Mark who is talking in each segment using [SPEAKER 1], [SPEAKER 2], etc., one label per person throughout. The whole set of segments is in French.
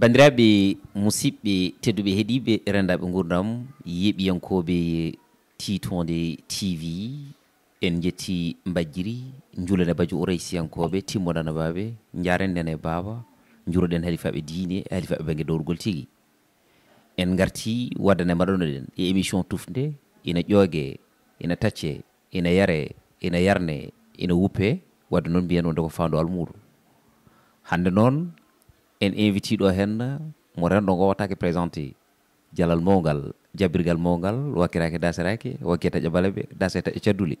[SPEAKER 1] bandiraɓe musiɓɓe tedduɓe heeɗiɓe rendaɓe gurdam yeeɓiyankoɓe titode tv en jetti mbajjiri juulane baju oray siyankoɓe timmoɗana baɓe jaren nden e baba juuroɗen halifaɓe diine halifaɓe bangge dowrgol tigui en garti waddane maɗanoɗen e émission tufde ina ƴoogue ina tacce ina yare ina yarne ina wuppe wadde noon mbiyen wonde ko fandu almuɗo hande noon en invité ɗo hen mo renɗo ngo wattake présenté jalal mawgal jabirgal mawgal wakkiraki daseraki wakki taƴa baleɓe dase taƴa cadduli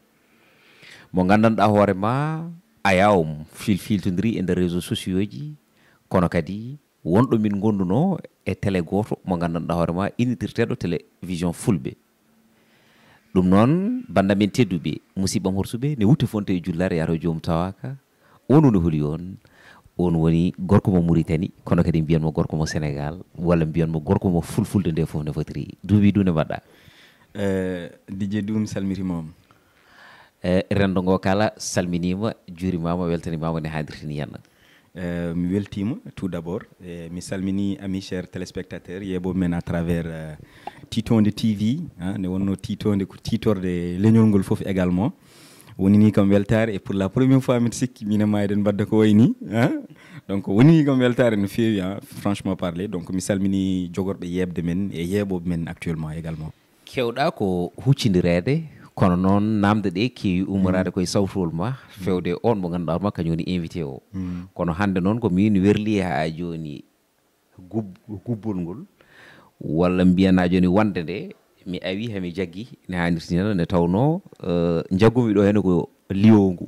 [SPEAKER 1] mo gandanɗa hoorema a yawm filfiltodiri e nder réseau sociau ji kono kadi wonɗo min gonduno e télé goto mo gandanɗa hoorema initirteɗo télévision fulɓe ɗum noon banda min tedduɓe musibɓam horsuɓe ne wutte fonte e jullare yaro jomum tawaka onu ne holi on on woni gorko mo mauritani kono kadi mo gorko mo sénégal walla mo gorko mo fulfulde nde fof ne fotiri duuɓi du ne mbaɗɗa eh, dj dum salmitimama eh, rendo ngo kala salminima juurimama
[SPEAKER 2] weltanimama ne haadirtini henna eh, mi weltima tout d' abord mi salmini ami cher téléspectateur yeeɓoɓe men à travers titode tv hein, nde wonno titode ko titorde leñol ngol foof également wonini kam weltare et pour la première fois mbiɗa sikki minema eɗen mbadda ko wayni donc wonini kam weltare no fewi hein franchement parlé donc mi salmini j'ogorbe yebde men et yeeɓoɓe men actuellement également kewɗa ko
[SPEAKER 1] huccidirede kono noon namde ɗe kewi mm. umorade koye sawtowol ma fewde on mo ganduɗa hoorema kañum woni invité o mm. kono hande noon ko min werli e ha joni gubbol ngol walla mbiyana joni wonde nde mi awi hami jaggi ne hanirtinano nde tawno e, jaggumi ɗo hen ko liyongu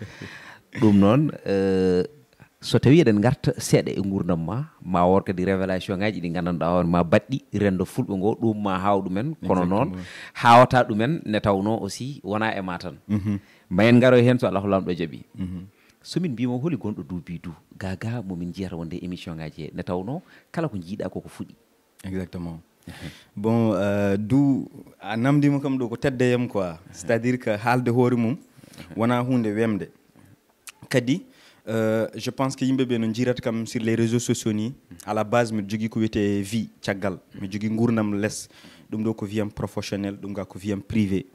[SPEAKER 1] ɗum noon e, so tawi eɗen garta seeɗa e gurdam ma ma worka di révélation ngaji ɗi gandanɗa on ma baɗɗi rendo fulɓe go ɗum ma haw ɗumen kono noon hawata ɗumen nde tawno aussi wona e ma tan mhm. mayen garo e hen so alah lamɗo jaaɓi mhm. somin mbimo holi gonɗo duubi du gaga momin jiyata wonde émission ngaji he nde tawno
[SPEAKER 2] kala ko jiiɗa koko fuɗi exactement bon euh, du a namdima kam do ko tedde yam quoi c'est à dire que halde hoore mum wana hunde wemde kadi euh, je pense que yimɓe ɓe no jirat kam sur les réseaux sociaux ni à la base mbiɗa jogi ko wiyete vie tiagal mi jogi gurnam les dum do ko wiyam professionnel dum ga ko wiyam privé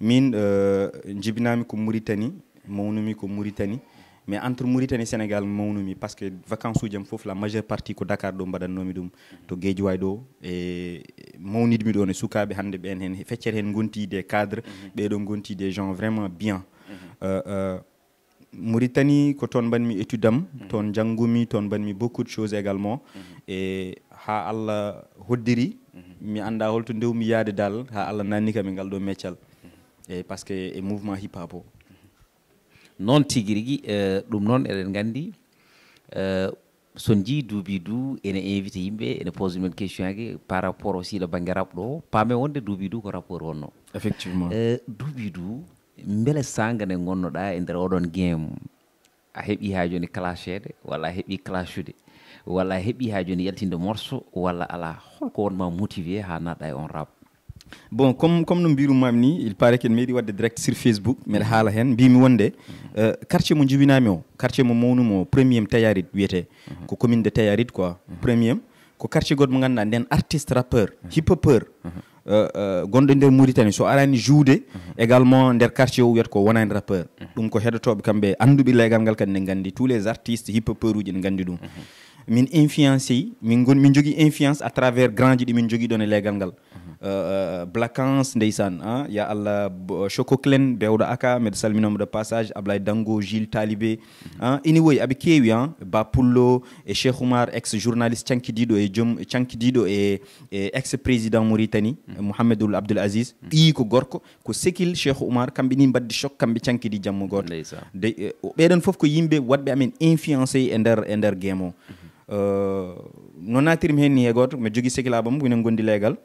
[SPEAKER 2] min euh, jibinami ko mauritanie mawnumi ko mauritanie mais entre mauritanie sénégal mawnumi parce que vacances ujam fof la majeure partie ko dakar ɗo nomi ɗum to gueejuwaay ɗo et mawnidmi mi e sukaaɓe hannde ɓen heen feccere heen gonti des cadre ɓeɗo mhm. gonti des gens vraiment bien mhm. euh, euh, mauritanie ko toon banmi étude mhm. ton jangumi ton banmi beaucoup de choses également et ha allah hoddiri mi anda holto ndewmi yaade dal ha allah nanni kam e ngal ɗo meccal et parce que e mouvement hip hop o noon
[SPEAKER 1] tigirigi rigui euh, ɗum noon eɗen gandi euh, son jii duuɓi du ene invité yimɓe ene pose une question aji par rapport aussi le bangarap do o paame wonde dubi du ko rapport wonno effectivement euh, duuɓi du beele sanga nde gonnoɗa e nder oɗon game a heeɓi ha joni clashede walla a heeɓi clashude walla a heeɓi ha joni
[SPEAKER 2] yaltinde morso walla ala holko wonma motivé ha naɗɗa e on rap bon comme comme nous mbirumami mamni il paraît qu'il en meeɗi direct sur facebook mais mbeɗa haala bi mi wonde euh, quartier mo jibinami o quartier mo mawnumo premier tayarit tayarid mhm. ko commune de tayarid quoi mhm. premier ko quartier god mo ganduɗa den artiste rappeur mhm. hip hopeur euh, euh, gonɗo e nder mauritanie so arani joude également nder quartier o wiyata ko wonani rappeur ɗum ko heɗotoɓe kamɓe anduɓe legal ngal kadi ne gandi tous les artistes hip hopeur uji ne gandi ɗum min influencé min gon min jogui influence à travers grand ji ɗi min jogui ɗon e legal ngal Euh, blacans ndeysan a ya allah chokoclen bewɗo aka mbiɗa salminoma de passage ablaye dango gile talibé a ini woyi aɓe kewi han ba pullo e cheikh oumar ex journaliste cankidiɗo e joom cankidiɗo e ex président mauritanie hmm. mouhamadoul abdoul asis ɓii hmm. ko gorko ko sekil cheikh oumar kamɓe ni mbaddi chok kamɓe cankidi jammo gotode e, ɓeɗon foof ko yimɓe waɗɓe amen influencé e nder e nder guemo hmm. euh, no natirmi hen ni he goto mbiɗa jogui sekil abamo ko ine gondi leygal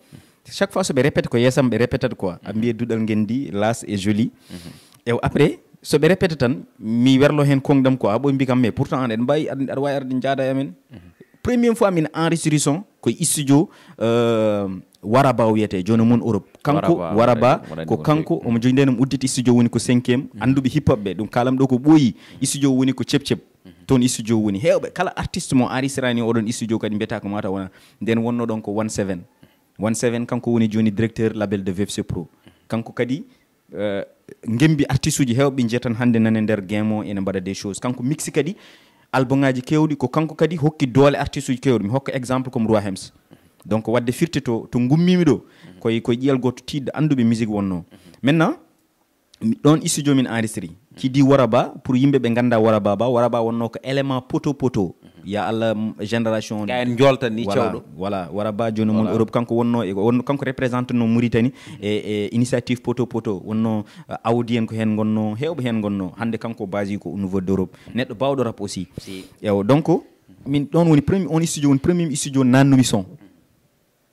[SPEAKER 2] chaque fois soɓe répéte ko yeesam ɓe répétat quoi a mbiye duuɗal ngel las et joli e après soɓe répéte tan mi werlo heen kongdam quoi aɓoye mbi kam mais pourtant aɗen mbawi aɗa wawi arde jaada e amen premiére fois min enregistri son ko studio euh, waraba o wiyete joni mon europe kanko waraba ko kanko omo jogi ndenom udditi studio woni ko cinquiéme mhm. anduɓe hip ɓe ɗum kalam ɗo ko ɓooyi studio woni ko cebceb mhm. toon studio woni hewɓe kala artiste mo enregistrani oɗon studio kadi mbiyata ko mata wona nden wonno ɗon ko one seven one seven kanko woni joni directeur label de VFC pro kanko kadi euh, gembi artiste uji hewɓe jiya hande hannde nane nder game ene mbaɗa des choses kanko mixi kadi album ngaji kewɗi ko kanko kadi hokki doole artiste uji kewɗi mi hokka exemple comme roi hems donc wadde firte to to gummimi ɗo koy koye ƴiyal goto tiɗɗo anduɓe musique wonno maintenant ɗon studio min enregistré kidi waraba pour yimɓe ɓe ganda waraba ba waraba wonno ko élément poto poto ya allah génération gaen jolta ni cewɗo voilà wara bajono mon europe kanko wonno e- wonno kanko représente no mauritanie mm. e-, e initiative poto poto wonno uh, awdi en ko hen gonno hewɓe hen gonno hande kanko basi ko au d'europe neddo europe rap aussi ew donc min don woni premier on studio woni premier studio nannumi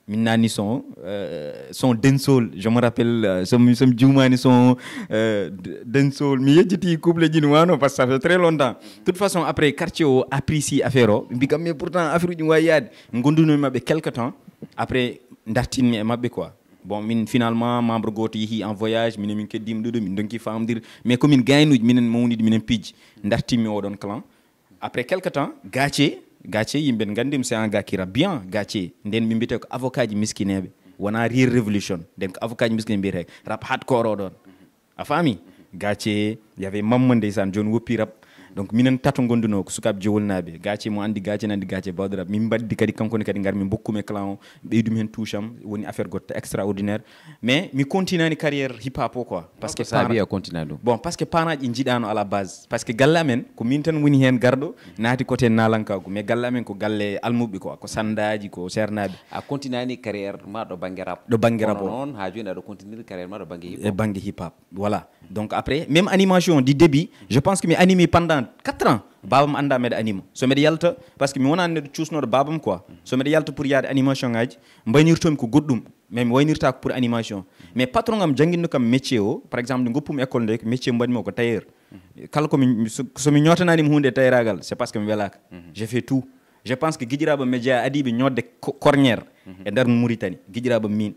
[SPEAKER 2] minnaani son euh, son densol je me rappelle somi euh, somi jiwmaani son euh, densol mi yejjiti couple jini wano par que ça fait très longtemps De toute façon après quartier o apprécie affaire bi comme mais pourtant affaire uji wawi yaade gondunomi maɓɓe quelque temps après dartinmi mi mabbe quoi bon min finalement membre goto yihi en voyage min min keddima ɗuɗo min donki dire, mais comme komin gaynuji minen mawniɗi minen piiji dartinmi oɗon clan après quelque temps gaathié gace yimɓen gandi mi so an bien gace nden mi mbiyete ko avocat ji miskineɓe wona rir révolution nden ko avocat ji miskine mbiyete rap hat koro ɗon a faami gace yave mamma ndeysan joni woppi rap donc minen tato gonduno ko sukaɓe jowolnaɓe gaace mo andi gaace ne andi gaace bawdiraɓe min baddi kadi ni kadi gar min bokkumi e clan o ɓeydumi hen toucham woni affaire gotta extraordinaire mais mi continani carrière hip hop quoi parce que ça, wiya continua ɗum bon par ce que panaji jiiɗano ala base parce que galle amen ko min tan woni hen garɗo naati côté nalankagu mais galle amen ko galle almuɓe quoi ko sandaji ko sernaɓe a continani carrière ma ɗo do rap ɗo bon, rap ha joni aɗa continue carrière ma ɗo banggue hip hop e hip hop voilà donc après même animation du début je pense que mi animi pendant ans quatre ans babam anda mbeɗa anima so mbeɗa yalta parce que mi wonani neɗɗo cuusnoɗo babam quoi so mbeɗa yalta pour yaade animation ngaji mbaynirtomi ko goɗɗum mais mi waynirta ko pour animation mais patron ngam jangguinno kam métier o par exemple ngopum école de métier mbaɗimo ko tailleur kala komi somi ñotananimi hunde tailleragal c' c'est parce que mi welaka j'ai fait tout je pense que guiƴiraɓe média adiɓe ñodde cornière mhm. e nder mauritanie guiƴiraɓe min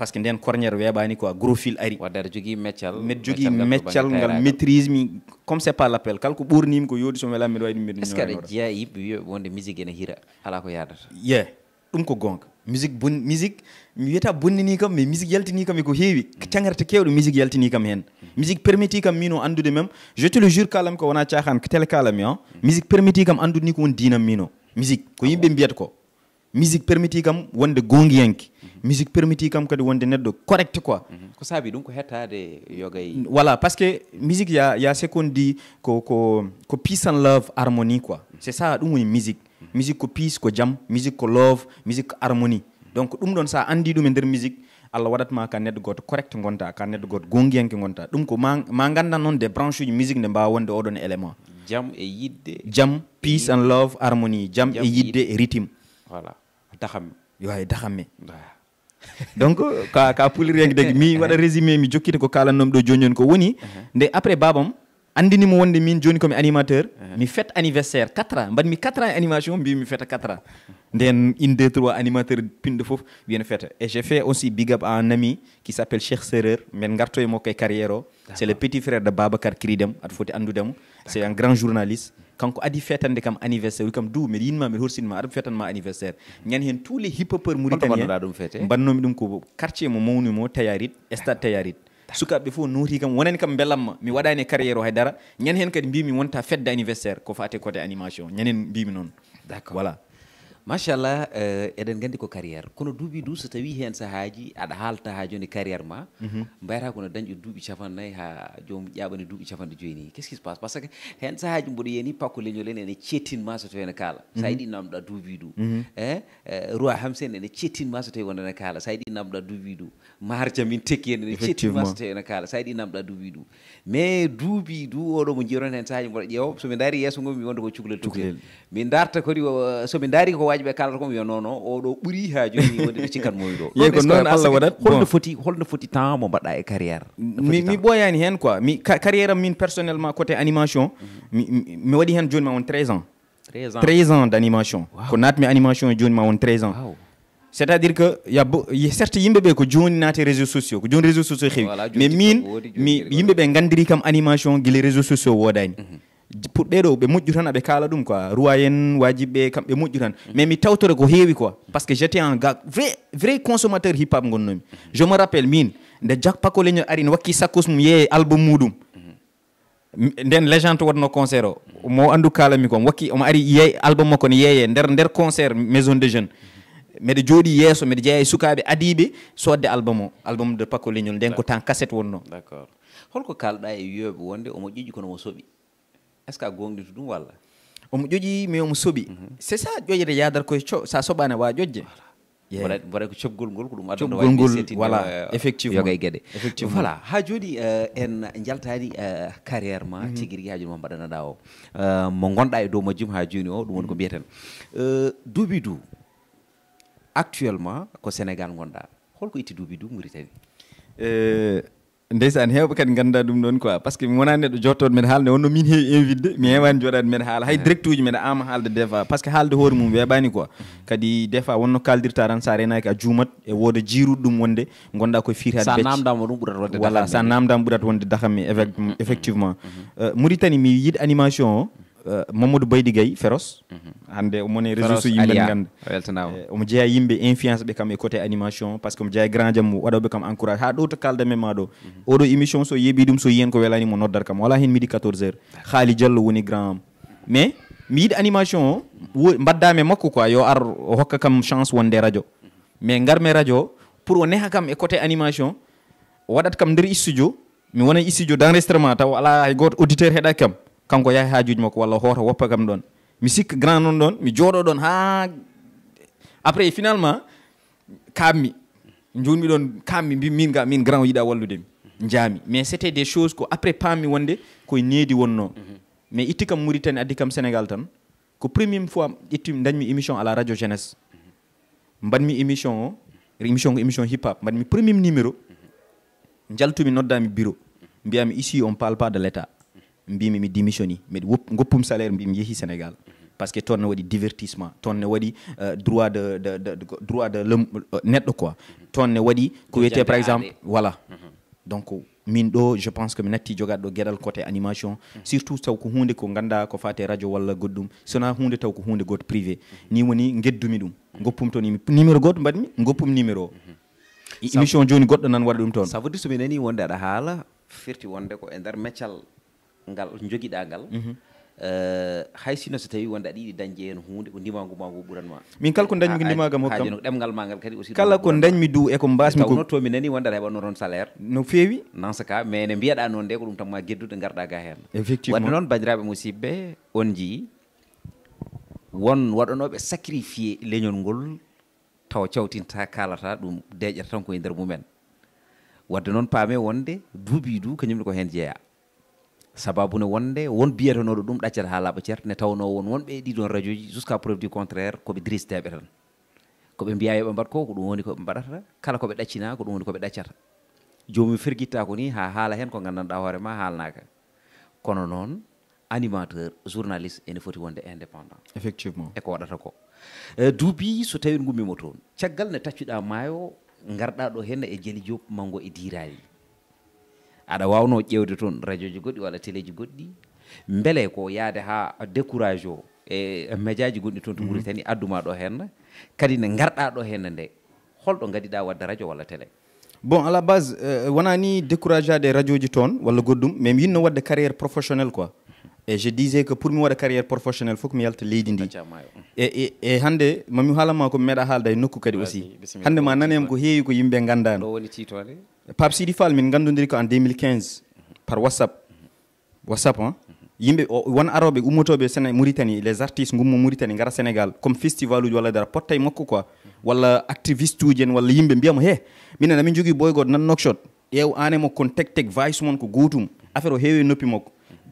[SPEAKER 2] parce ce que nden corniére weeɓani quoi gros fil ari wadde aɗa jogui meccal mbiɗa jogui meccal ngal maîtrise mi comme c'est pas l'appel,
[SPEAKER 1] kalko bournim ko yodi so yoodi mi welami mi est ce que aɗa jeeya wonde musique ene hira ala ko yadata
[SPEAKER 2] yeah dum ko gonga musique bon musique mi wiyata bonnini kam mais musique yaltini kam e ko heewi mm. cagarte kewdo musique yaltini kam hen musique permiti kam mino andude même je te le jure kalami ko wona cahan télé kalami o mm. musique permiti kam andude ni ko on dinam min o musique ko yimbe mbiyata ko musique permiti kam wonde gongiyanki musique permiti kam kadi wonde neɗɗo correct quoi mhm.
[SPEAKER 1] ko saabi ɗum ko hettade yogay
[SPEAKER 2] voilà par ce que musique ya ya dit ko ko ko peace and love harmonie quoi c'est ça ɗum woni musique musique ko peace ko jam musique ko love musique ko harmonie donc ɗum ɗon sa andi ɗum e nder musique allah waɗatma ka neɗɗo goto correct gonta ka neɗɗo goto gongiyanke gonta ɗum ko ma ma non noon des branche uji musique nde mbawa wonde oɗon élément jam e yidde jam peace and love harmonie jam e, e yidde e rythme voilà daxam yo hay daxamme donc ka ka pour rien degi mi waɗa résumé mi jokkita ko kala ɗo do joni ko woni uh-huh. nde après babam mo wonde min joni comme animateur uh-huh. mi fête anniversaire 4 ans mbaɗmi 4 ans animation mi fête 4 ans nden une deux trois animateur pinɗo fof bien fête et j'ai fait aussi big up à un ami qui s'appelle cheikh serreur men garto e makko e carriére c'est le petit frère de babacar Kridem at foti dem c'est un grand journaliste kanko adi fetande kam anniversaire kam du mbiɗa yinma mbiɗa horsinma aɗa fetanma anniversaire ñani hen tous les hippopeur mauritanien ɗum fete mbannomi ɗum ko quartier mo mawnimo tayarit stade tayarit sukaɓe fof noti kam wonani kam belamma mi waɗani carriére o haydara ñan hen kadi mbimi wonta fedde anniversaire ko fate côté animation ñan mbimi noon d' voilà machallah
[SPEAKER 1] eɗen eh, gandi ko carriére kono duuɓi du so tawi hen sahaji aɗa haalta ha joni carriére ma mhm. mbayata kono dañƴo duuɓi capannayyi ha jomum ƴaɓani duuɓi capanɗe joyyi qu'est ce qui se passe par ce que hen sahaji mboɗo yeni pakko leñol en ene cettinma so tawi ene kaala sa yiɗi namɗa duuɓi du e roi hamse en ene cettinma so tawi wonana kaala sa yiɗi namɗa duuɓi du mahar jamin tekki en ene cettinma so tawi ene kaala sa yiɗi namɗa duuɓi du mais duuɓi du oɗo mo jiron hen sahaji mboɗo ƴeewa somi daari yesso ngomi mi wonda ko cukalel tukalel min darta kadi somi daari ko waji ɓe kalata komi wiya non non oɗo ɓuuri haajoni wonde ɗo cikkat moyi yeyi ko noon allah waɗat holno
[SPEAKER 2] foti holno foti temps mo mbaɗɗa e carriére mi ɓoyani hen quoi mi carrière am min personnellement côté animation mi waɗi hen joni ma won 13 ans
[SPEAKER 1] 13 ans 13 ans
[SPEAKER 2] d' animation ko e natmi animation joni ma won 13 ans c'est à dire que yabbo certes yimɓe ɓe ko joni naate réseau sociaux ko joni réseau sociaux heewi mais min mi yimɓe ɓe gandiri kam animation guila réseau sociaux wodani mm -hmm puɗɗe ɗo ɓe moƴƴu tan aɓe kaala ɗum quoi roi en wajiɓe kamɓe moƴƴu tan mais mi tawtore ko heewi quoi parce que j'étais un gars vrai vrai consommateur hip hop gonnomi je me rappelle min nde Jack pakoleñol ari ne wakki sakkos mum yeeye album muɗum nden légende wonno concert o mo andu kalami ko wakki omo ari yeey album makko ne yeeye nder nder concert maison de jeune mbeɗa jooɗi yeeso mbeɗa jeeya e sukaaɓe adiiɓe sodde album o album de pakko leñol nden ko temps cassette wonno d' accord
[SPEAKER 1] holko kalɗa e wiyoɓe wonde omo ƴiƴi kono mo soɓi
[SPEAKER 2] est ce que a gonɗinto ɗum walla omo joƴi mais omo soɓi mhm. c'est ça joƴere yadata koye co sa soɓani wawa joƴje wara ko coɓgol ngol ko ɗum adcoɓgol ngol voilà e,
[SPEAKER 1] effectivement yoga e gueɗe effectivement voilà ha joni e, en jaltani e, carriére ma mhm. tigui rigui ha joni ma mbaɗanaɗa o mo gonɗa e dow majjum ha joni o ɗum woni ko mbiyaten mhm. duuɓi du
[SPEAKER 2] actuellement ko sénégal gonɗa
[SPEAKER 1] holko itti duuɓi du mouritani
[SPEAKER 2] ndeysan heewɓe kadi ngannda ɗum ɗon quoi par ce que mi wonaa neɗɗo jottooɗo mbeɗa haalde wonno min heewi invidde mi heewaani jooɗaade mbeɗa haala hay eh. direct uji mbeɗa aama haalde des fois par ce que haalde hoore mum weeɓaani quoi kadi des fois wonno kaaldirta tan so a renaaki a juumat e wooda jiiruɗo ɗum wonde ngonɗaa koye fiirhaadenamdama ɗum ɓurata wonde voilà so a namdama ɓurata wonde dahamme mm-hmm. effectivement mm-hmm. euh, mauritani mi yiɗ animation o Euh, mamadou baydi gayi féroce mhm. hannde omone réseau suji yimɓe ganda eh, omo jeeya yimɓe influence ɓe kam e côté animation par ce que omo jeeya grand jammu waɗoɓe kam encourage ha ɗo to me ma ɗo mhm. oɗo émission so yeeɓi ɗum so yiyen ko welanimo noddata kam wala hen midi 14 heures haali diallo woni grand am mais mi yiɗi animation o mbaddame makko quoi yo ar o hokka kam chance wonde radio mhm. mais garmi radio o pour o neha kam e côté animation o waɗat kam nder studio mi wona studio d' enregistrement taw ala hay e goto auditeur heeɗaki kam kanko yahi haajuji makko walla hoota woppa kam ɗon mi sikka grand non ɗon mi jooɗo ɗon haa après finalement kaammi jooni mi ɗon kaammi mbi min ga min grand o yiɗa wallude mi njaami mais c' était des choses ko après paammi wonde koye needi wonnoo mais itti kam mauritani addi kam sénégal tan ko premier fois ittim dañmi émission à la radio jeunesse mbaɗmi émission o émission ko émission hip hop mbaɗmi premier numéro jaltumi noddami bureau mbiyami ici on parle pas de l' état mbimi mi démissionni mii wop goppum salaire mbimi yehi sénégal par ce que toon ne waɗi divertissement toon ne waɗi euh, droit de droit de lem euh, neɗɗo quoi toon ne waɗi ko wiyete par exemple voilà mhm. donc min ɗo je pense que mi natti jogaɗo gueɗal côté animation mhm. surtout taw ko hunde ko ganda ko fate radio walla goɗɗum sona hunde taw ko hunde goto privé mhm. ni woni geddumi ɗum goppum toon numéro goto mbaɗmi goppum numéro émission joni goɗɗo nan waɗa ɗum toon ça veut dire somi nani wonde aɗa haala
[SPEAKER 1] firti wonde ko e nder meccal ngal jogiɗa ngal mhm. eh, hay sino so tawi wonde di yiɗi en hunde ko ndimagu ma buran ma
[SPEAKER 2] min kala ko dañmi kam dem ɗemgal ma ngal kadi aussi kala ko dañmi du ko basmi ko
[SPEAKER 1] mi nani wonde aɗa heɓatno toon salaire no fewi nan saka me mais ne mbiyaɗa non de ko dum tan ma gedduɗe garɗa ga hen
[SPEAKER 2] effectivement wadde noon
[SPEAKER 1] bandiraɓe musibɓe on jii won waɗanoɓe sacrifié leñol ngol tawa cawtinta kalata dum deƴata tan e der mumen wadde non paame wonde dubi du kanyum ko hen jeya sababu ne wonde won biyetenoɗo ɗum ɗaccata ha laaɓa ceer ne tawno won wonɓe ɗiɗon radio ji jusqu'à preuve du contraire koɓe dristeɓe tan koɓe mbiya yoɓe mbat ko ko ɗum woni koɓe mbaɗata kala koɓe ɗaccina ko ɗum woni koɓe ɗaccata jomum firguitta ko ni ha haala hen ko gandanɗa hoore ma haalnaka kono noon animateur journaliste ene foti wonde indépendant effectivement eko waɗata ko duubi so tawi gummima toon caggal ne taccuɗa maayo garɗa ɗo henna e jeli job mango e diirali aɗa wawno ƴewde toon radio ji goɗɗi walla télé ji goɗɗi beele ko yaade ha décourage o e médiaji gonɗi toon to mhm. mauritani adduma ɗo henna kadi ne garɗa ɗo henna nde holɗo gadiɗa wadde radio walla télé
[SPEAKER 2] bon à la base euh, wonani découragé ade radio ji toon walla goɗɗum mais mi yinno wadde carriére professionnel quoi e je disais que pour mi waɗa carriére professionnel fof mi yalta leydi ndi e e hande mami haalama komi meeɗa haalda e nokku kadi aussi hannde ma nanemi ko heewi ko yimɓe nganndano pape sidi fall min gandodiri ko en 2015 par whatsapp whatsapp han mhm. yimɓe won aroɓe ummotoɓe séné mauritanie les artistes gummo mauritanie gara sénégal comme festival uji walla dara potta makko quoi walla activiste uji en walla yimɓe mbiyamo he minen amin jogui boygoɗo nan nokshot ƴeew an makko kon tek tek vice mon ko gotum affaire o heewi noppi makko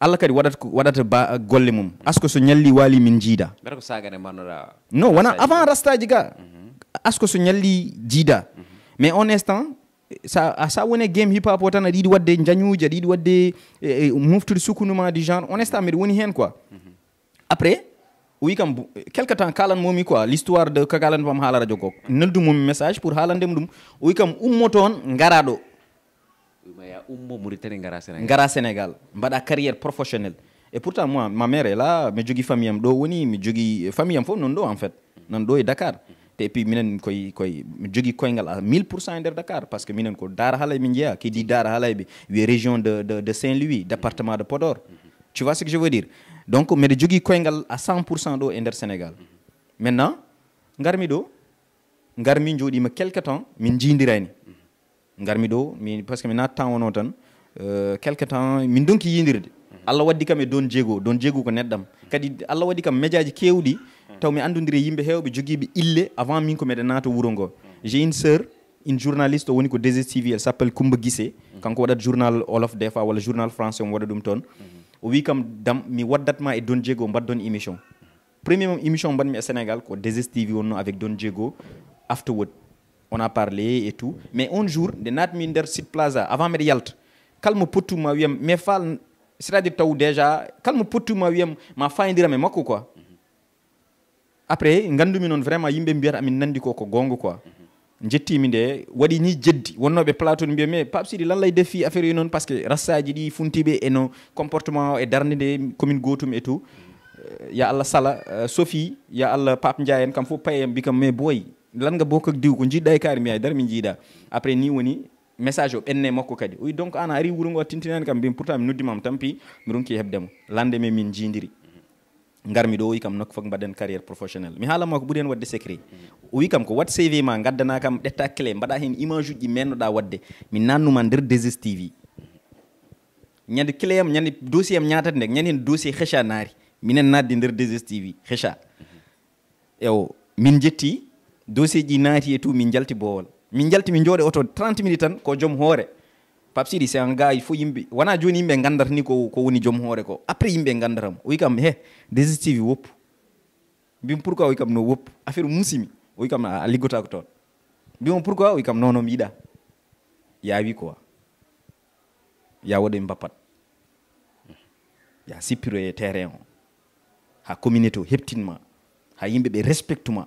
[SPEAKER 2] allah kadi waɗata waɗata ba golle mum asko so ñalli waali min jiida
[SPEAKER 1] mbeta ko sagane mbannoɗa
[SPEAKER 2] non wona avant rastaji ga mhm. asko so ñalli jiida mhm. mais on instant sa sa woni game hip hop o tan aɗa yiɗi waɗde jañuji aɗa yiɗi waɗde e, e, moftude sukunduma du genre on instant mbiɗa woni hen quoi mhm. après o wi kam quelque temps kalan momi quoi l' histoire de ko kalanmam haala radio ko naldu momi message pour haalandemo ɗum o wi kam ummo toon ngaraɗo ngara sénégal mbaɗa carrière professionnelle. et pourtant moi ma mère est là mais jogui famille am ɗo mais mi jogui famille am fond non ɗo en fait non ɗo dakar Et puis minen koy koy mi jogui Engal, à 1000 pour cent dakar parce que minen ko Dar Halay min dit kidi dara haalayɓe wiye région de, de, de saint louis département de podor tu vois ce que je veux dire donc mbiɗa jogui Engal à 100 pour cent e Sénégal. Maintenant, ngar sénégal maintenant garmi ɗo garmi jooɗima quelque temps min jiidirani garmiɗo mi par parce que mi natta tan tan euh, quelque temps min donki yidirde allah waddi kam e don jeego don jeego ko neddam kadi allah waɗi kam média kewdi taw mi andodiri yimbe hewbe joguiɓe ille avant min ko meɗen nata wurongo j'ai une sœur une journaliste o woni ko dgs tv elle s'appelle appelle guissé kanko wadat journal olof des fois journal français on wadadum ton o wi kam dam mi waddatma e don jeego mbadon émission premier émission mbaɗmi e sénégal ko dgs tv wonno avec don Diego. afterward on a parlé et tout mais un jour de natmi nder sit plaza avant mbiɗa yalta kala mo pottuma wiyam mais fal c' est à dire taw déjà kala mo m'a wiyam ma fayidiram mais makko quoi après gandumi non vraiment yimɓe mbiyata amin nandi ko ko gongo quoi mi de wadi ni jeddi be plateau ne mbiyami pape sidi lallay defi affaire yi parce par ce que rassaji ɗi et non, comportement et darde de commune gotum et tout euh, ya allah sala euh, Sophie, ya allah pape n'jaen, kam fof paye en mbikam mais boyi lan nga bokk ak diw ko jiiɗɗa e mi yaye dara min jiiɗa après ni woni message o ɓenne makko kadi oyi donc ana ari wuro ngo tintinani kam mbimi pourtant mi noddimam tampi mi ronki heɓdemo lande me min jiidiri ngarmi ɗo o wi kam nokku fof mbaɗen carriére professionnel mi haalama ko ɓuuri hen wadde secret o wi kam ko wat cv ma gaddana kam ɗetta clé mbaɗa hen image uji mennoɗa wadde mi nannuma nder désis tv ñande clé am ñande dossier am ñatat nde ñande hen dossier hecha naari minen naddi nder désis tv hecha ewo min jetti dossier ji naati e tout min jalti bowol min jalti min jooɗe oto 30 minutes tan ko joom hoore papsiɗi c'est un gars il faut yimɓe wona joni yimɓe gandata ni ko ko woni joom hoore ko après yimɓe gandatam o wi kam he dégestive woppu mbimo pourquoi o wi kam no woppu affaire musimi o wi kam a liggotako toon mbimo pourquoi o wi kam non non mi yiɗa yawi quoi ya waɗoye mbappat ya sippiro e terrain o ha communauté o heptinma ha yimɓeɓe ɓe respectuma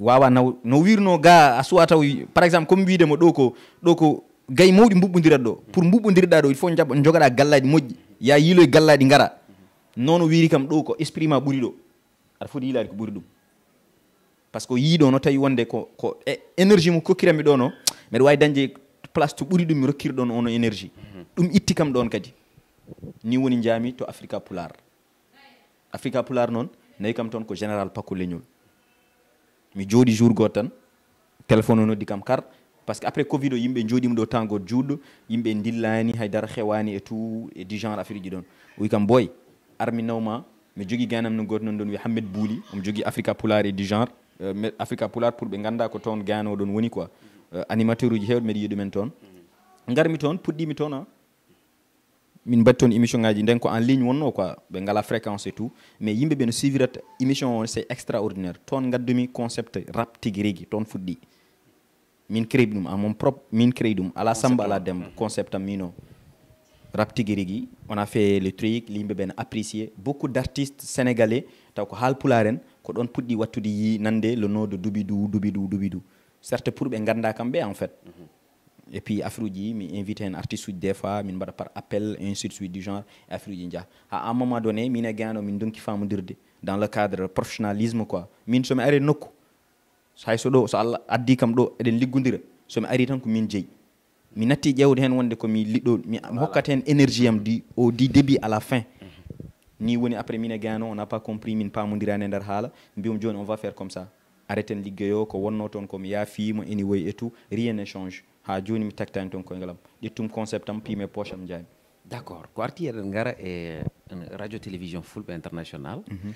[SPEAKER 2] wawa naw no wirno ga a suwa taw par exemple comme wiidemo ɗo ko ɗo ko gay mawɗi mbuɓɓodirat ɗo pour mbuɓɓodirɗa ɗo il faut jaɓa jogaɗa gallaji moƴƴi ya yiiloye gallaɗi gara noon wiiri kam ɗo ko esprit ma ɓuuri ɗo aɗa foti yiilade ko ɓuuri ɗum par ce que yiiɗo no tawi wonde ko ko e, énergie mo kokkirami ɗono no mbeɗa wawi dañde place to ɓuuri ɗum mi rokkiri ɗon ono énergie mhm. ɗum itti kam ɗon kadi ni woni jami to africa pular africa pular noon nayi kam toon ko général pakko leñol mi Jodi jour goto tan téléphone o noddi kam kar ce que après covid o yimɓe jooɗima ɗo temps goto e tout e genre afrique kam boy armi nawma mi jogui ganam no goto noon hammed africa poular e euh, africa poular pour ɓe ganda ko toon woni quoi euh, min mbaɗi toon émission ngaji ko en ligne wonno quoi be ngala fréquence et tout mais yimbe ben suivre suivirat émission c'est extraordinaire ton gaddumi concept rap tigui ton toon min créi à mon propre min créi à la samba la dem mm. concept mino rap on a fait le truc Limbe ben apprécié beaucoup d'artistes sénégalais taw ko hal en ko don puddi wattudi nande le nom de doubidou doubidou doubidou certes pour be ganda kambe en fait mm-hmm et puis afruji mi un artiste des fois min par appel et ainsi de suite du genre e afruji à un moment donné min e gano min donki famodirde dans le cadre professionnalisme quoi min somi ari nokku hay so do so allah addi kam do eden liggodira somme ari tan ko min jeeyi mi natti ƴewde hen wonde mi liɗɗo mi hokkata hen énergie am di au début à la fin mhm. ni woni après mine gano on n'a pas compris min pamodirani e nder hala mbiyum joni on va faire comme ça arrêten ligueyo ko wonno toon komi yaafimo eni anyway et tout rien ne change ha joni mi tektani toon koyngelam ƴettum concept am piime poche am jaabi d' accord ko arti eɗen gara
[SPEAKER 1] e eh, radio télévision fulɓe international mhm.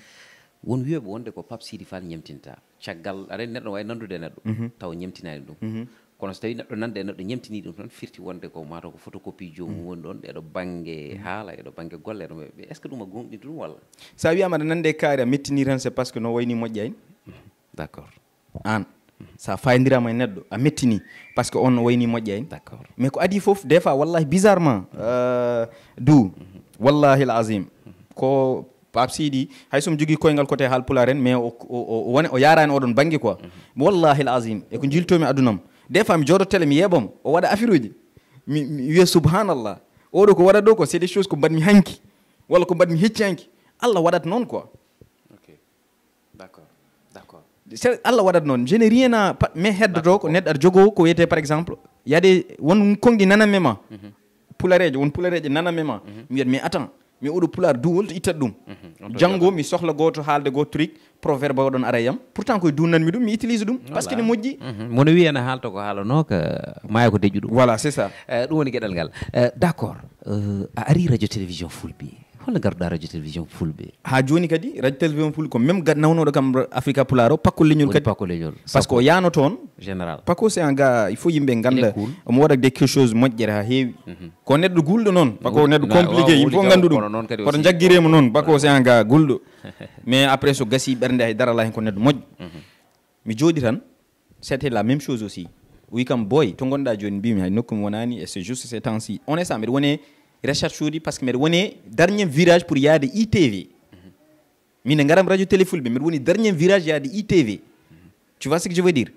[SPEAKER 1] won wiyoɓe wonde ko pape sidi fall ñemtinta caggal aɗa neɗɗo wawi nandude neɗɗo mhm. taw ñemtinani ɗum mhm. kono so tawi neɗɗo nande e neɗɗo ñemtini ɗum tan firti wonde ko mataw ko photocopie jomum woni ɗon ɗeɗo banggue haala eɗo banggue golle
[SPEAKER 2] eɗo ɓe est ce que ɗum a gonɗinta ɗum walla sa wiyama aɗa nande kaari a mettini tan c'est parce que no wayni moƴƴani d' accord an sa fayodiraama e neɗɗo a mettini par ce que on wayni moƴƴani mais ko adi fof des fois wallahi bizarrement euh, du wallahi l ko pape siidi hay somi jogii koyngal côté haal pular en mais wone o yarani oɗon banggue quoi mhm. wallahi l eko jiltomi adunam des fois mi joɗotele mi yeeɓamo o waɗa affaire uji mi wiya subhanallah oɗo ko waɗat ɗo ko c'est des choses ko mbaɗmi hanki walla ko mbaɗmi hecci hanki allah waɗat noon quoi allah je n'ai rien à de heddoto ko neɗɗo aɗa ko yete par exemple des won kongi pour la rede won pour la rede nana mais attends mais pular to ittat ɗum janngo mi sohla mhm. on a proverbe oɗon ara pourtant koye dunnanmi ɗum mi utilise ɗum Parce que Mon
[SPEAKER 1] mhm. wi ont des ko eh, maya voilà c'est ça eh, woni gal. Eh, a radio télévision holno garɗa radio télévision full
[SPEAKER 2] ha ah, joni kadi radio télévision full, comme même nawnoɗo kam africa pular o pakko leñol kadi pakko
[SPEAKER 1] leñol par que o yaano toon général
[SPEAKER 2] pakko c'est un gars il faut yimbe ganda mo waɗa des quelque chose moƴƴere ha hewi mhm. ko neddo gulɗo non bako neddo compliqué il faut gandu dum
[SPEAKER 1] koto jagguiremo non
[SPEAKER 2] bako c'est un gars gulɗo mais après so gasi bernde ay dara hen ko neddo moƴƴo mi mhm. jooɗi tan c'était la même chose aussi Oui, comme boy to gonda joni mbimi hay nokku wonani et c'est juste ces temps ci on est ça mais woni recherche parce que mbiɗa woni dernier virage pour y aller itv min e radio téléphone mais mbiɗa woni dernier virage y aller itv tu vois ce que je veux dire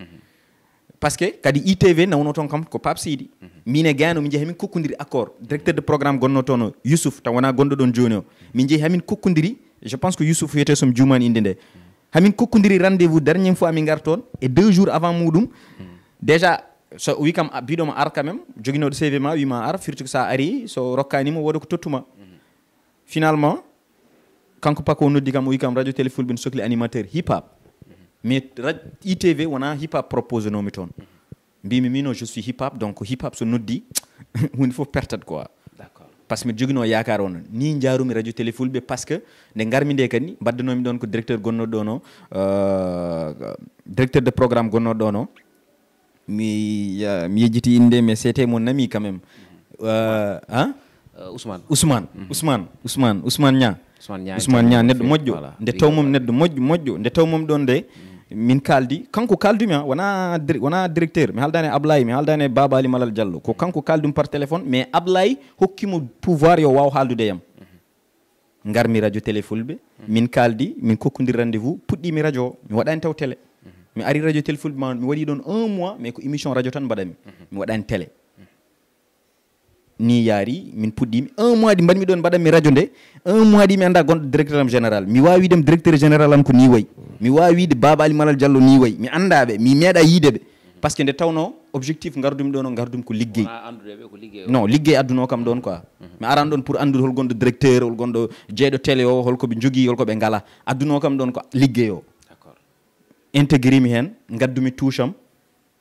[SPEAKER 2] Parce que quand itv nawno toon kam ko pape sidi min e gayano min jeehi hamin accord directeur de programme gondo tono, Yusuf, youssouf taw wona gonɗo ɗon joni o min hamin kokkodiri je pense que youssouf wiyete somi jumani inde nde hamin kokkodiri rendez vous dernière fois à gar et deux jours avant muɗum déjà so o wi kam mbiɗoma ar quand même joguinoɗo cv ma wima ar firti ko sa ari so rokkanima woda ko tottuma finalement kanko pako o noddi kam o wi kam radio télé fulɓe sohli animateur hip hop mais itv wona hip hop propose nomi toon mbimi mino je suis hip hop donc hip hop so noddi hunde foof pertat quoi par ce que miɗa joguino yakar on ni jarumi radio télé parce par ce que nde garmi nde kadi mbaddanomi ɗon ko directeur gonnoɗo ɗon o euh, directeur de programme gonnoɗo ɗon mi mi yejjiti inde mais c'était mon ami quand même uh, hein Ousmane uh, Ousmane Ousmane mhm. Ousmane Ousmane Niang
[SPEAKER 1] Ousmane Niang neɗɗo moƴƴo nde taw mum
[SPEAKER 2] neɗɗo moƴƴo moƴƴo nde taw mum ɗon nde mhm. min kaldi kanko kaldumi a wona wona directeur mi haaldani ablaye mi haldani babali baba ali malal diallo ko kanko kaldumi par téléphone mais ablaye hokkimo pouvoir yo waw haaldude yam mhm. garmi radio télé fulɓe min kaldi min kokkodir rendez vous puɗɗimi radio o mi waɗani taw télé mi ari radio tel fulɓe ma mi waɗi ɗon un mois mais ko émission radio tan mbaɗatmi mi mhm. waɗani télé ni yaari min puɗɗimi un mois ɗi mbaɗmi ɗon mbaɗatmi radio nde un mois ɗi mi anda gonɗo directeur am général mi wawi dem directeur général am ko ni wayi mi wawi de baba ali malal diallo ni wayi mi anda andaɓe mi meeɗa yiide ɓe mhm. par ce que nde tawno objectif gardumi ɗon o gardumi ko liggey non liggey adduno kam ɗon quoi mhm. mi arani ɗon pour andude hol gonɗo directeur hol gonɗo jeeɗo télé o holkoɓe jogui holkoɓe ngala adduno kam ɗon ko liggey o intégrimi hen gaddumi touche am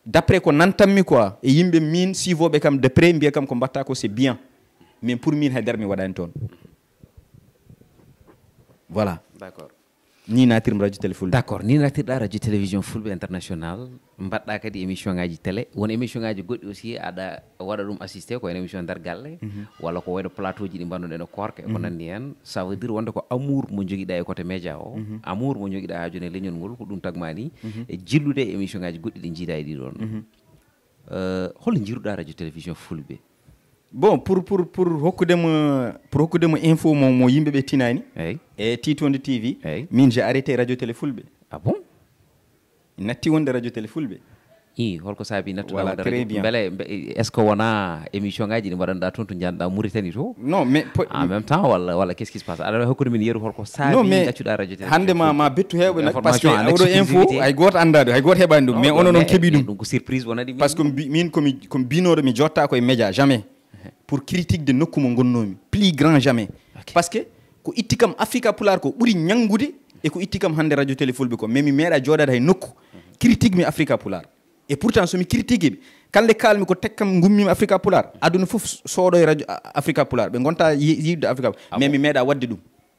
[SPEAKER 2] D'après ko nantammi quoi e yimbe min sivoɓe kam de près mbiya kam ko batta ko c'est bien mais pour min haydara mi en ton voilà D'accord. ni natirmi radio télé fulɓe d' accord ni natirɗa
[SPEAKER 1] radio télévision fulɓe international mbaɗɗa kadi émission ngaji télé won émission ngaji goɗɗi aussi aɗa waɗa ɗum assisté ko en émission nder galle mhm. walla ko wayno plateau ji ɗi mbannoɗen e korka ko mhm. nanndi hen ça veut dire wonde ko amour mo joguiɗa e côté média o mhm. amour mo joguiɗa ha joni e leñol ngol ko ɗum tagma ni e jillude émission ngaji goɗɗi ɗi jiida e ɗiɗon euh, holo jiruɗa radio télévision fulɓe
[SPEAKER 2] bon pour pour pour hokkudema pour hokkudema info mon mon yimbe be tinani et e T20 tv eyyi min j'ai arrêté radio télé fulbe ah bon natti wonde radio télé fulbe i holko saabi nattuɗa voilà, très bien beele est
[SPEAKER 1] ce que wona émission ngaji ɗi mbaɗanɗa toon to janɗa mauritanie to non mais en même temps wala wala qu'est ce
[SPEAKER 2] qui se passe alors hokkude min yeru holko sabi non mais gaccuɗa radio télé hande ma ma bettu hewbe nak parce que oɗo info hay goto anda ɗum hay goto mais onono kebidum donc surprise wona parce que min comme komi binoɗo mi jottako e média jamais pour critique de nokku mo gonnomi plus grand jamais parce que ko e itikam africa ko buri ñangude e ko itikam hande radio télé bi ko mais mi meeɗa jooɗade hay nokku critique mi africa polar. et pourtant somi critique ɓe le kalmi ko tekkam gummimi africa polar, aduna fof sooɗo radio africa polar be gonta africa mais mi meeɗa wadde dum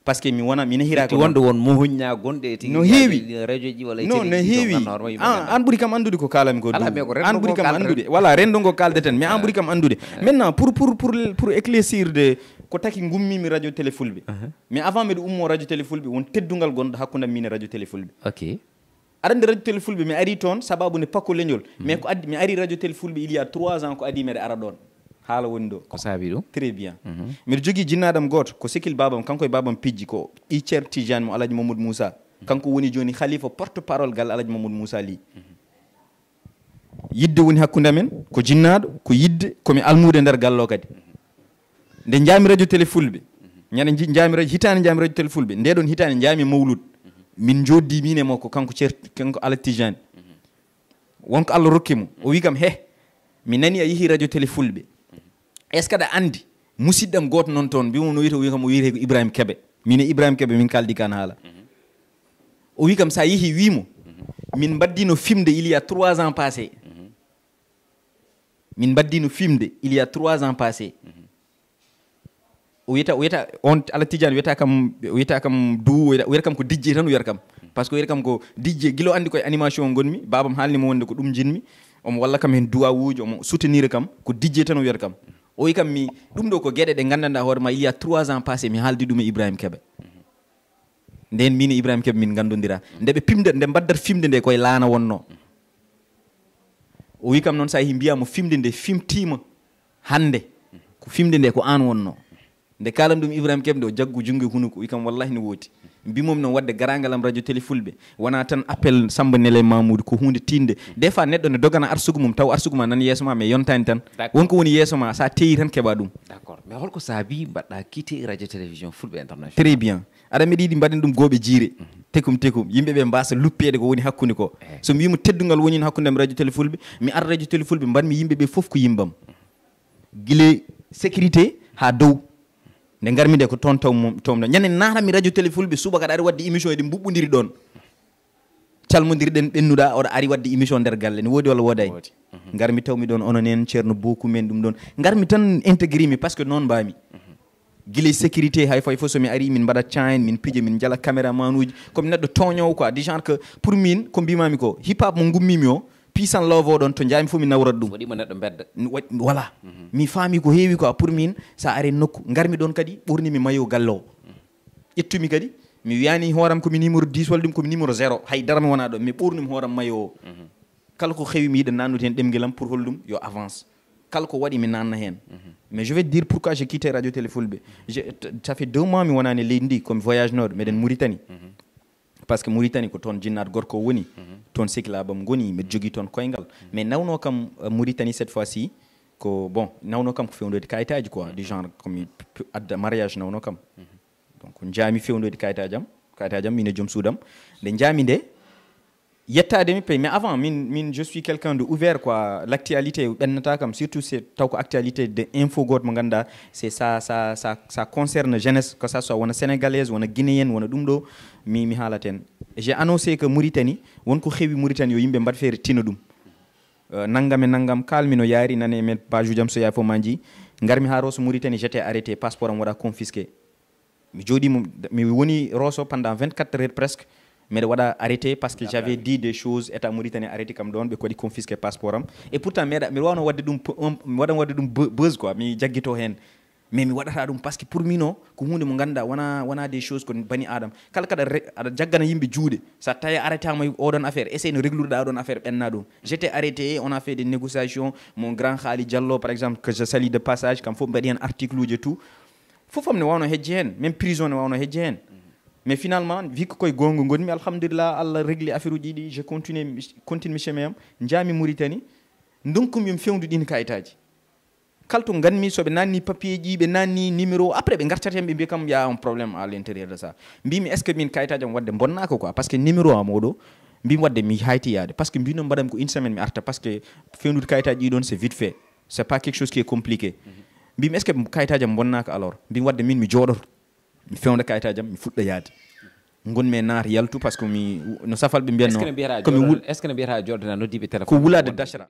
[SPEAKER 2] parce que mi wona mina hiraki wonde won mohoñña gonɗe tigi no heewi radio ji non no heewi ah, an ɓuuri kam andude ko kalami ko an ɓuuri kam andude voilà rendo ngo ten mais an ɓuuri kam andude maintenant pour pour pour pour éclaircir de ko taki gummimi radio télé fulɓe uh-huh. mais avant mbiɗa ummo radio télé fulɓe won teddugal gonɗo hakkude mine radio télé fulɓe ok aɗa andi radio télé fulɓe mi ari toon sababu nde pakko leñol mm-hmm. mais ko addi mi ari radio télé fulɓe il y a 3 ans ko adi meɗa ara ɗon haala woni ɗo ko saabi ɗum très bien mbiɗa jogui jinnaɗam goto ko sikil babam kanko e babam pijji ko icer tijane mo alaji mamadou moussa kanko woni joni khalifa porte parole gal alaji mamadou moussa li yidde woni hakkunde amen ko jinnaɗo ko yidde komi almude nder gallo kadi nde jaami radio télé fulɓe ñande jaami radio hitande jaami radio télé fulɓe nde ɗon hitande jaami mawlud min joddi min e ko kanko cer kanko ala tijane wonko allah rokkimo o wi kam he mi nani a yeehi radio télé fulɓe est ce que aɗa anndi musidɗam gooto noon toon mbimo no wiyta o wi kam o wiyete ko ibrahima keɓe min ibrahim ibrahima keɓe min kaldi kan haala o wi kam so a yeehi wiimo min mbaddino fimde il y a trois ans passé min mbaddino filmde il y a trois ans passé o wiyata o wiyata on allah tidiani wiyata kam wiyata kam duw wiyata kam ko dijje tan o wiyata kam par ce que wiyata kam ko dijje guila o anndi koye animation o gonmi babam haalnimo wonde ko ɗum jinmi omo walla kam heen duwa wuuji omo soutenir kam ko dijje tan o wiyata kam o wi kam mi ɗum ɗo ko gueɗe ɗe gandanɗa hoore ma il y a trois ans passé mi haaldi ɗum e ibrahima keɓe nden min e ibrahima keɓe min gandodira nde ɓe pimde nde mbaddat fimde nde koye laana wonno o wi kam noon sa yehi mbiyamo fimde nde fimtima hande ko fimde nde ko an wonno nde kalan ɗum ibrahima keɓe nde o jaggu jungge hunuko wi kam wallahi ne wooti mbimomi noon wadde garangalam radio télé fulbe wona tan appel samba nele mamoudou ko hunde tinde des fois neɗɗo ne dogana arsugu mum taw arsugu ma nan yesuma mais yontani tan wonko woni yesuma sa teyi tan keeɓa ɗum
[SPEAKER 1] d'accord mais holko saabi mbaɗɗa kité radio télévision fulbe international
[SPEAKER 2] très bien aɗa meɗi didi mbaɗen ɗum gooɓe jiire mhm. tekum tekum yimbe be mbasa luppede ko woni hakkude ko eh. so mi wima teddugal woni hakkude am radio télé fulbe mi ar radio télé fulɓe mbaɗmi yimɓeɓe foof ko yimbam mhm. guila sécurité ha dow nde garmide ko toon taw towmɗo ñannde naatami radio télé fulɓe suuba kada ari wadde émission eɗi mbuɓɓodiri ɗon calmodiriɗen ɓennuɗa oɗa ari wadde émission nder galle ne woodi walla woodani mhm. garmi tawmi ɗon onon en ceerno bokumen ɗum ɗon garmi tan intégrimi par ce que noon mbami mhm. guila sécurité hay fay foof somi ari min mbaɗa thane min pije min jala caméra man uji komi neɗɗo toñowo quoi du genre que pour min ko mbimami ko hip hop mo gummimi o peace and love oɗon to jami fof mi nawrata ɗum mo neɗɗo bedda voilà mi faami ko heewi ko a pour min sa ari nokku garmi ɗon kadi ɓurnimi mayo gallo o ƴettumi kadi mi wiyani hooram komi numéro 10 walla ɗum komi numéro 0 hay mi wona ɗo mi ɓurnimi hooram mayo o kala ko heewi mi yiɗa nannude hen ɗemguelam pour holɗum yo avance kala ko waɗi mi nanna hen mais je vais dire pourquoi j'ai quitté radio télé fulɓe ça fait deux mois mi wonani leydi ndi komi voyage noɗo meɗen mauritanie parce que Mauritanie ko toon jinnaat gorko woni mhm. toon sehilabam goni mbiɗa jogii ton koyngal mhm. mais nawno kam euh, Mauritanie cette fois ci ko bon nawno kam ko de kayitaji quoi du genre comme adda mariage nawno kam mhm. donc jaami fewndode de am kayitaji am mine joom suudam nde jaami de yettade mi payi mais avant min min je suis quelqu'un de ouvert quoi l'actualité, ben nata kam surtout c'est taw ko actualité de info God mo c'est ça ça ça ça concerne jeunesse que ça soit wona sénégalaise wona guinéen wona dumdo ɗo mi mi haalat j'ai annoncé que mauritanie wonko heewi mauritanie yo yimbe mbaɗ fere tina ɗum euh, Nangam nangam naggam kalmi no yari, nane met pas ujam so ya fof ma jii ha roso mauritanie j'étais arrêté passeport am waɗa confisqué mi jooɗimo mi woni roso pendant 24 heures presque mais waɗa arrêté parce que j'avais dit des choses Et état mauritanie arrêté kam ɗon de koɗi confisqué passeport et pourtant meeɗa mbiɗa wawno um, wadde ɗum mi waɗan wadde ɗum buse quoi mi jaggito hen mais mais waɗata ɗum parce que pour min o ko hunde on ganduɗa des choses qu'on bani adam kala kada aɗa jaggana yimɓe Ça so tawi arrêté ama ordre affaire essaye de régler oɗon affaire ɓenna ɗum j'étais arrêté on a fait des négociations mon grand Khalid diallo par exemple que je sali de passage kam faut mbaɗi un article uji tout faut faire ne wawno hejje hen même prison ne wawno hejje mais finalement wikka koye gonga gonmi alhamdulillah allah régli affaire uji ɗi je continue continue chemin am jaami mauritanie donkumi yomi fewdu ɗin kayitaji kala to ganmi sobe nanni papier ji ɓe nanni numéro après be gartata be ɓe kam ya un problème à l'intérieur de ça mbimi est ce que min kayitaji am wadde bonnaka quoi Parce que numéro am oɗo mbi wadde mi haytiyade Parce ce que no mbaɗami ko une semaine mi arta parce que fewdude kayitaji ɗiɗon c' est vite fait C'est pas quelque chose qui est compliqué mhm. mbimi est ce que kayitaji am bonnaka alors mbi wadde min mi jooɗoto mi fewda kayita jam mi fuɗɗa yaade gonmi e naata yaltu par ce que mi no safal ɓe mbiyatnoo ko mi wul est ce que ne
[SPEAKER 1] mbiyata jordana
[SPEAKER 2] noddiɓe téléphone ko wulade
[SPEAKER 1] dachra